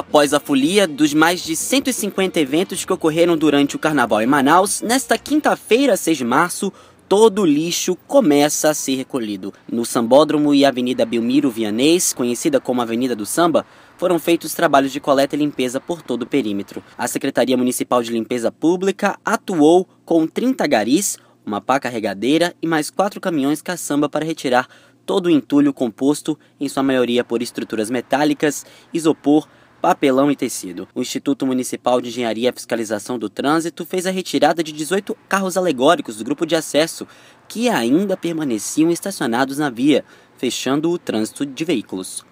Após a folia dos mais de 150 eventos que ocorreram durante o carnaval em Manaus, nesta quinta-feira, 6 de março, todo o lixo começa a ser recolhido. No Sambódromo e Avenida Belmiro Vianês, conhecida como Avenida do Samba, foram feitos trabalhos de coleta e limpeza por todo o perímetro. A Secretaria Municipal de Limpeza Pública atuou com 30 garis, uma pá carregadeira e mais quatro caminhões caçamba para retirar todo o entulho composto, em sua maioria por estruturas metálicas, isopor, papelão e tecido. O Instituto Municipal de Engenharia e Fiscalização do Trânsito fez a retirada de 18 carros alegóricos do grupo de acesso que ainda permaneciam estacionados na via, fechando o trânsito de veículos.